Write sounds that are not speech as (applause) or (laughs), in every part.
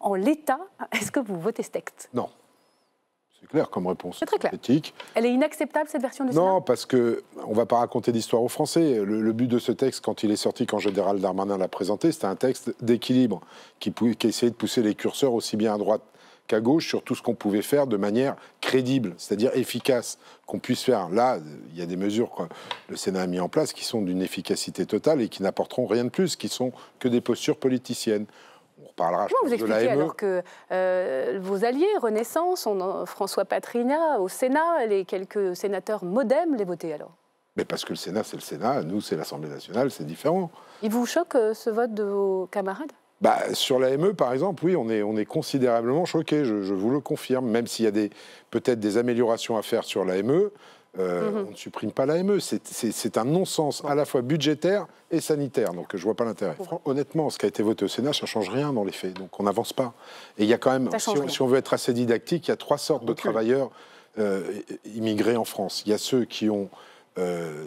En l'état, est-ce que vous votez ce texte Non. C'est clair comme réponse. C'est très clair. Elle est inacceptable cette version de Non, parce que on va pas raconter d'histoire aux Français. Le, but de ce texte, quand il est sorti, quand Général Darmanin l'a présenté, c'était un texte d'équilibre qui, qui essayait de pousser les curseurs aussi bien à droite qu'à gauche sur tout ce qu'on pouvait faire de manière crédible, c'est-à-dire efficace, qu'on puisse faire. Là, il y a des mesures que le Sénat a mis en place qui sont d'une efficacité totale et qui n'apporteront rien de plus, qui sont que des postures politiciennes vous expliquez e. alors que euh, vos alliés, Renaissance, on, François Patrina, au Sénat, les quelques sénateurs modem les votaient alors Mais parce que le Sénat, c'est le Sénat, nous, c'est l'Assemblée nationale, c'est différent. Il vous choque euh, ce vote de vos camarades bah, sur l'AME, par exemple, oui, on est, on est considérablement choqué, je, je, vous le confirme, même s'il y a peut-être des améliorations à faire sur l'AME, euh, mhm. On ne supprime pas l'AME. C'est un non-sens à la fois budgétaire et sanitaire. Donc, je ne vois pas l'intérêt. Honnêtement, ce qui a été voté au Sénat, ça ne change rien dans les faits. Donc, on n'avance pas. Et il y a quand même, si on, veut être assez didactique, il y a trois sortes de travailleurs euh, immigrés en France. Il y a ceux qui ont euh,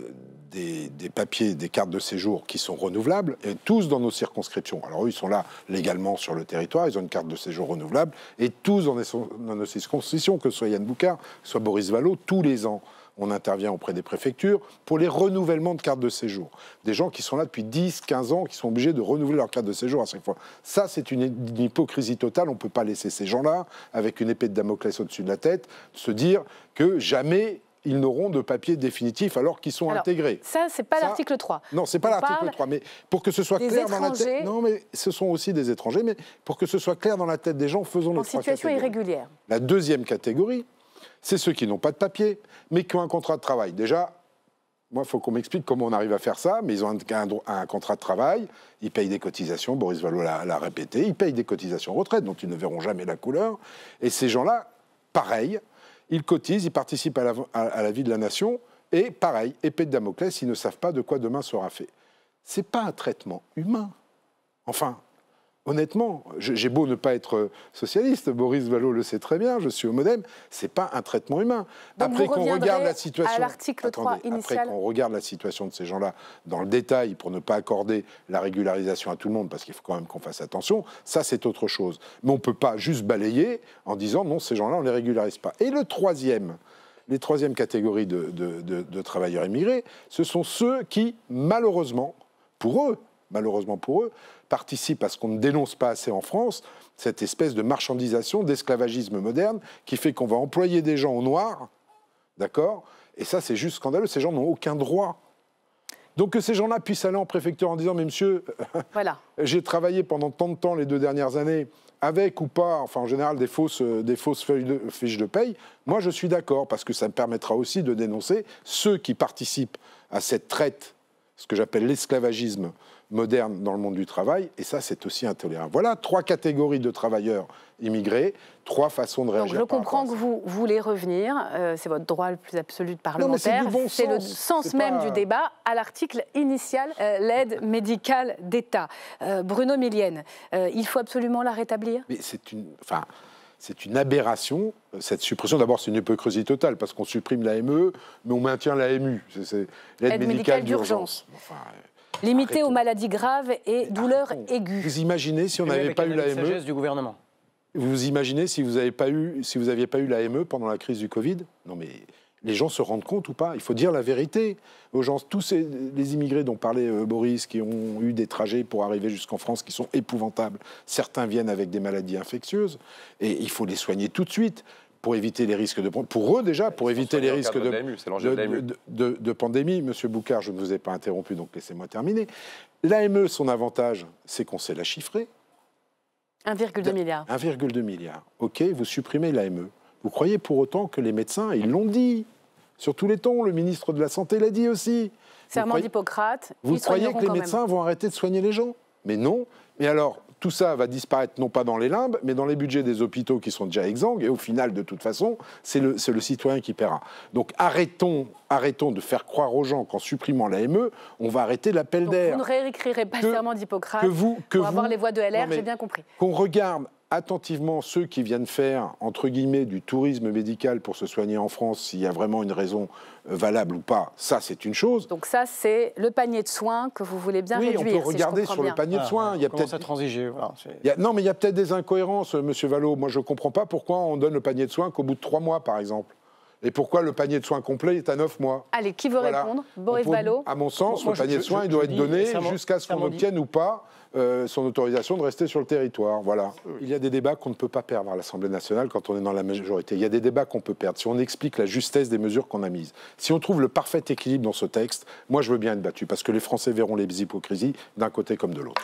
des, papiers, des cartes de séjour qui sont renouvelables, et tous dans nos circonscriptions. Alors eux, ils sont là légalement sur le territoire, ils ont une carte de séjour renouvelable, et tous dans, nos circonscriptions, que ce soit Yann Boucard, soit Boris Vallot, tous les ans on intervient auprès des préfectures pour les renouvellements de cartes de séjour. Des gens qui sont là depuis 10, 15 ans, qui sont obligés de renouveler leur carte de séjour à chaque fois. Ça, c'est une, hypocrisie totale. On ne peut pas laisser ces gens-là, avec une épée de Damoclès au-dessus de la tête, se dire que jamais ils n'auront de papier définitif alors qu'ils sont intégrés. Ça, n'est pas l'article 3. Non, c'est pas l'article 3, mais pour que ce soit clair dans la tête. Non, mais ce sont aussi des étrangers, mais pour que ce soit clair dans la tête des gens, faisons le En situation irrégulière. La deuxième catégorie, c'est ceux qui n'ont pas de papier, mais qui ont un contrat de travail. Déjà, moi, il faut qu'on m'explique comment on arrive à faire ça, mais ils ont un, contrat de travail, ils payent des cotisations, Boris Vallot l'a répété, ils payent des cotisations retraite, dont ils ne verront jamais la couleur. Et ces gens-là, pareil, ils cotisent, ils participent à la, vie de la nation, et pareil, épée de Damoclès, ils ne savent pas de quoi demain sera fait. C'est pas un traitement humain. Enfin, Honnêtement, j'ai beau ne pas être euh, socialiste, Boris Vallot le sait très bien, je suis au modem, c'est pas un traitement humain. après qu'on regarde la situation, après qu'on regarde la situation de ces gens-là dans le détail pour ne pas accorder la régularisation à tout le monde, parce qu'il faut quand même qu'on fasse attention, ça c'est autre chose. Mais on ne peut pas juste balayer en disant non, ces gens-là on les régularise pas. Et le troisième, les troisièmes catégories de, de travailleurs immigrés, ce sont ceux qui, malheureusement, pour eux, malheureusement pour eux, participent à ce qu'on ne dénonce pas assez en France, cette espèce de marchandisation, d'esclavagisme moderne, qui fait qu'on va employer des gens au noir, d'accord Et ça, c'est juste scandaleux, ces gens n'ont aucun droit. Donc que ces gens-là puissent aller en préfecture en disant, mais monsieur, voilà. (laughs) j'ai travaillé pendant tant de temps les deux dernières années, avec ou pas, enfin en général des fausses, euh, des fausses feuilles de, fiches de paye, moi je suis d'accord, parce que ça me permettra aussi de dénoncer ceux qui participent à cette traite ce que j'appelle l'esclavagisme moderne dans le monde du travail, et ça, c'est aussi intolérable. Voilà trois catégories de travailleurs immigrés, trois façons de réagir. je comprends que vous voulez revenir, euh, c'est votre droit le plus absolu de parlementaire, c'est le sens même du débat, à l'article initial, euh, l'aide médicale d'État. Euh, Bruno Millienne, il faut absolument la rétablir Mais c'est une... Enfin c'est une aberration, cette suppression. D'abord, c'est une hypocrisie totale, parce qu'on supprime l'AME, mais on maintient l'AMU, l'aide médicale, d'urgence. Limité Limitée aux maladies graves et douleurs aiguës. Vous imaginez si on n'avait pas eu l'AME e du gouvernement. Vous imaginez si vous n'aviez pas eu, si pas eu l'AME pendant la crise du Covid Non, mais les gens se rendent compte ou pas. Il faut dire la vérité aux gens. Tous les immigrés dont parlait euh, Boris, qui ont eu des trajets pour arriver jusqu'en France, qui sont épouvantables. Certains viennent avec des maladies infectieuses et il faut les soigner tout de suite pour éviter les risques de pour eux déjà pour éviter les risques de, pandémie. Monsieur Boucard, je ne vous ai pas interrompu, donc laissez-moi terminer. L'AME, son avantage, c'est qu'on sait la chiffrer. 1,2 milliard. 1,2 milliard. Ok, vous supprimez l'AME. Vous croyez pour autant que les médecins, ils l'ont dit sur tous les tons, le ministre de la Santé l'a dit aussi. Serment d'Hippocrate. Vous croyez, que les médecins vont arrêter de soigner les gens Mais non. Mais alors, tout ça va disparaître non pas dans les limbes, mais dans les budgets des hôpitaux qui sont déjà exsangues. Et au final, de toute façon, c'est le, citoyen qui paiera. Donc arrêtons, arrêtons de faire croire aux gens qu'en supprimant l'AME, on va arrêter l'appel d'air. Vous ne réécrirez pas serment d'Hippocrate vous, pour avoir les voix de LR, j'ai bien compris. Qu'on regarde attentivement ceux qui viennent faire, entre guillemets, du tourisme médical pour se soigner en France, s'il y a vraiment une raison euh, valable ou pas, ça c'est une chose. Donc ça c'est le panier de soins que vous voulez bien réduire. Oui, on peut regarder sur le panier de ah, soins. il y a peut-être transiger. Non, mais il y a peut-être des incohérences, euh, Monsieur Vallot. Moi je ne comprends pas pourquoi on donne le panier de soins qu'au bout de trois mois, par exemple. Et pourquoi le panier de soins complet est à 9 mois Allez, qui veut répondre Boris Ballot À mon sens, le panier de soins, il doit être donné jusqu'à ce qu'on obtienne ou pas euh, son autorisation de rester sur le territoire. Voilà. Il y a des débats qu'on ne peut pas perdre à l'Assemblée nationale quand on est dans la majorité. Il y a des débats qu'on peut perdre. Si on explique la justesse des mesures qu'on a mises, si on trouve le parfait équilibre dans ce texte, moi je veux bien être battu parce que les Français verront les hypocrisies d'un côté comme de l'autre.